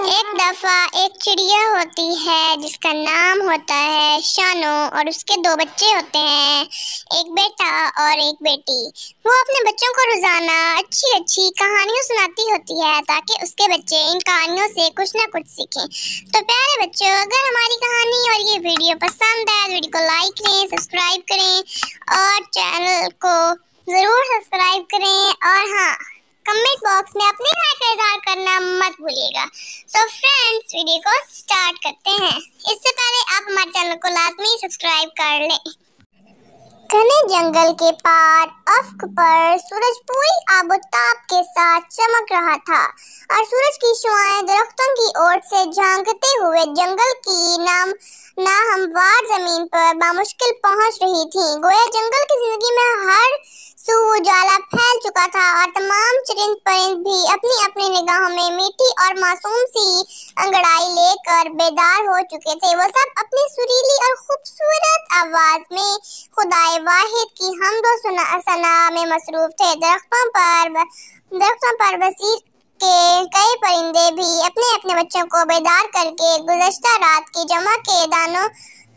एक दफ़ा एक चिड़िया होती है जिसका नाम होता है शानो और उसके दो बच्चे होते हैं एक बेटा और एक बेटी वो अपने बच्चों को रोज़ाना अच्छी अच्छी कहानियों सुनाती होती है ताकि उसके बच्चे इन कहानियों से कुछ ना कुछ सीखें तो प्यारे बच्चों अगर हमारी कहानी और ये वीडियो पसंद आए तो वीडियो को लाइक करें सब्सक्राइब करें और चैनल को ज़रूर सब्सक्राइब करें और हाँ कमेंट बॉक्स में अपनी राय का इजहार करना मत भूलिएगा सो फ्रेंड्स वीडियो को स्टार्ट करते हैं इससे पहले आप हमारे चैनल को लाजमी सब्सक्राइब कर लें घने जंगल के पार अफ्क पर सूरज पूरी आबोताब के साथ चमक रहा था और सूरज की शुआएं दरख्तों की ओर से झांकते हुए जंगल की नाम ना हम वार जमीन पर बामुश्किल पहुंच रही थी गोया जंगल की जिंदगी में हर सूज चुका था और तमाम चिरिंद परिंद भी अपनी अपनी निगाहों में मीठी और मासूम सी अंगड़ाई लेकर बेदार हो चुके थे वो सब अपनी सुरीली और खूबसूरत आवाज में खुदाए वाहिद की हमदो सना, सना में मसरूफ थे दरख्तों पर दरख्तों पर बसी के कई परिंदे भी अपने अपने बच्चों को बेदार करके गुजश्ता रात की जमा के दानों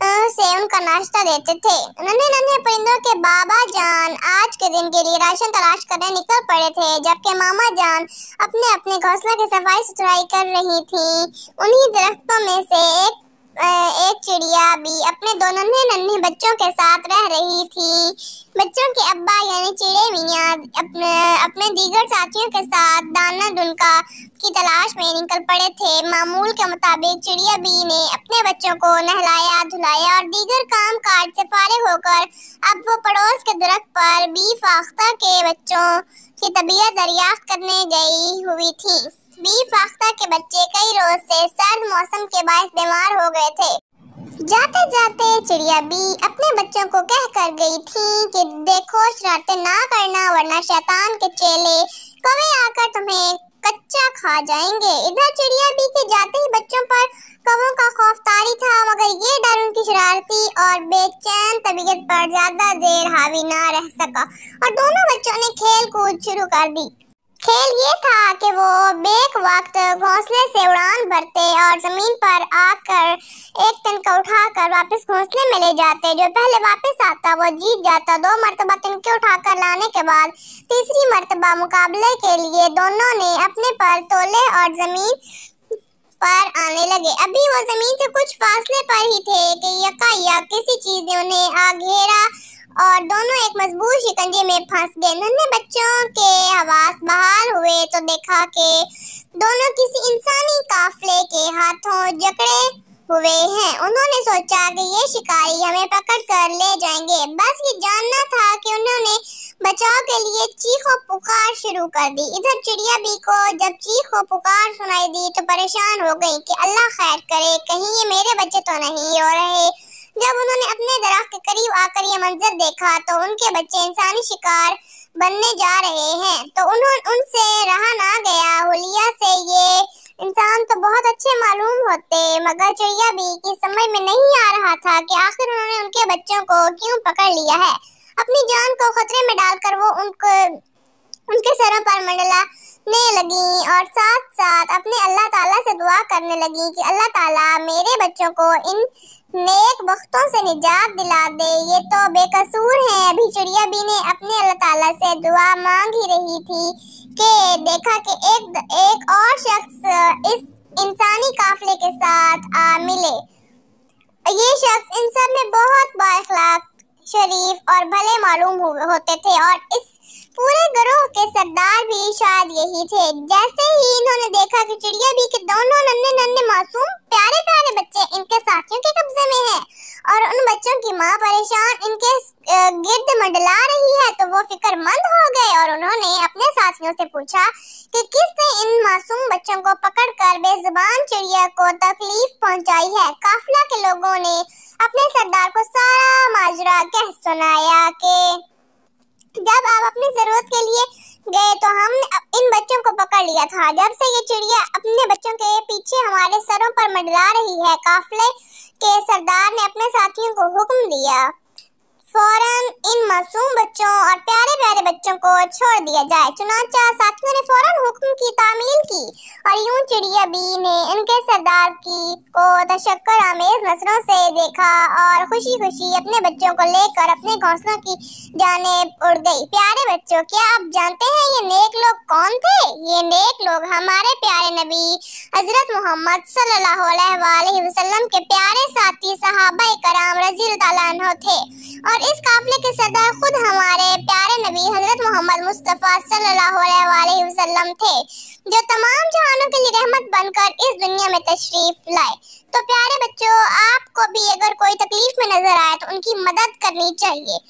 से उनका नाश्ता देते थे नन्हे नन्हे परिंदों के बाबा जान आज के दिन के लिए राशन तलाश करने निकल पड़े थे जबकि मामा जान अपने अपने घोंसला की सफाई सुथराई कर रही थी उन्हीं दरख्तों में से एक एक चिड़िया भी अपने दो नन्हे नन्हे बच्चों के साथ रह रही थी बच्चों के अब्बा यानी चिड़े मियाँ अपने अपने दीगर साथियों के साथ दाना दुनका की तलाश में निकल पड़े थे मामूल के मुताबिक चिड़िया बी ने अपने बच्चों को नहलाया धुलाया और दीगर काम काज से फारिग होकर अब वो पड़ोस के दरख्त पर बी फाख्ता के बच्चों की तबीयत दरियाफ्त करने गई हुई थी बी फाख्ता के बच्चे कई रोज से सर्द मौसम के बायस बीमार हो गए थे जाते जाते चिड़िया बी अपने बच्चों को कह कर गई थी कि देखो शरारते ना करना वरना शैतान के चेले कवे आकर तुम्हें कच्चा खा जाएंगे इधर चिड़िया बी के जाते ही बच्चों पर कवों का खौफ तारी था मगर ये डर उनकी शरारती और बेचैन तबीयत पर ज्यादा देर हावी ना रह सका और दोनों बच्चों ने खेल कूद शुरू कर दी खेल ये था कि वो बेक वक्त घोंसले से उड़ान भरते और ज़मीन पर आकर एक तिन का उठाकर वापस घोंसले में ले जाते जो पहले वापस आता वो जीत जाता दो मरतबा तिनके उठाकर लाने के बाद तीसरी मरतबा मुकाबले के लिए दोनों ने अपने पर तोले और ज़मीन पर आने लगे अभी वो ज़मीन से कुछ फासले पर ही थे कि यका या किसी चीज़ ने उन्हें आ घेरा और दोनों एक मजबूत शिकंजे में फंस गए नन्हे बच्चों के हवास गए तो देखा के दोनों किसी इंसानी काफले के हाथों जकड़े हुए हैं उन्होंने सोचा कि ये शिकारी हमें पकड़ कर ले जाएंगे बस ये जानना था कि उन्होंने बचाव के लिए चीखों पुकार शुरू कर दी इधर चिड़िया भी को जब चीखों पुकार सुनाई दी तो परेशान हो गई कि अल्लाह खैर करे कहीं ये मेरे बच्चे तो नहीं हो रहे जब उन्होंने अपने दरख्त के करीब आकर ये मंजर देखा तो उनके बच्चे इंसानी शिकार बनने जा रहे हैं तो उन्होंने उनसे रहा ना गया हुलिया से ये इंसान तो बहुत अच्छे मालूम होते मगर चिड़िया भी की समझ में नहीं आ रहा था कि आखिर उन्होंने उनके बच्चों को क्यों पकड़ लिया है अपनी जान को खतरे में डालकर वो उनको उनके सरों पर मंडला ने लगी और साथ साथ अपने अल्लाह ताला से दुआ करने लगी कि अल्लाह ताला मेरे बच्चों को इन नेक वक्तों से निजात दिला दे ये तो बेकसूर है अभी चिड़िया भी ने अपने अल्लाह ताला से दुआ मांग ही रही थी कि देखा कि एक एक और शख्स इस इंसानी काफले के साथ आ मिले ये शख्स इन सब में बहुत बाखलाक शरीफ और भले मालूम हो, होते थे और इस पूरे ग्रोह के सरदार भी शायद यही थे जैसे ही इन्होंने देखा कि चिड़िया भी के दोनों नन्हे नन्हे मासूम प्यारे प्यारे बच्चे इनके साथियों के कब्जे में है और उन बच्चों की माँ परेशान इनके गिर्द मंडला रही है तो वो फिक्रमंद हो गए और उन्होंने अपने साथियों से पूछा कि किसने इन मासूम बच्चों को पकड़कर बेजुबान चिड़िया को तकलीफ पहुंचाई है काफिला के लोगों ने अपने सरदार को सारा माजरा कह सुनाया कि जब आप अपनी जरूरत के लिए गए तो हम इन बच्चों को पकड़ लिया था जब से ये चिड़िया अपने बच्चों के पीछे हमारे सरों पर मंडरा रही है काफले के सरदार ने अपने साथियों को हुक्म दिया फौरन इन मासूम बच्चों और प्यारे प्यारे बच्चों को छोड़ दिया जाए चुनाचा साथियों ने फौरन हुक्म की तामील की और यूं चिड़िया बी ने इनके सरदार की को तशक्कर आमेज नजरों से देखा और खुशी खुशी अपने बच्चों को लेकर अपने घोंसलों की जानेब उड़ गई प्यारे बच्चों क्या आप जानते हैं ये नेक लोग कौन थे ये नेक लोग हमारे प्यारे नबी हजरत मोहम्मद सल्लल्लाहु अलैहि वसल्लम के प्यारे साथी सहाबा थे और इस काफिले के सरदार खुद हमारे प्यारे नबी हजरत मोहम्मद मुस्तफ़ा सल्लल्लाहु अलैहि वसल्लम थे जो तमाम जहानों के लिए रहमत बनकर इस दुनिया में तशरीफ लाए तो प्यारे बच्चों आपको भी अगर कोई तकलीफ में नजर आए तो उनकी मदद करनी चाहिए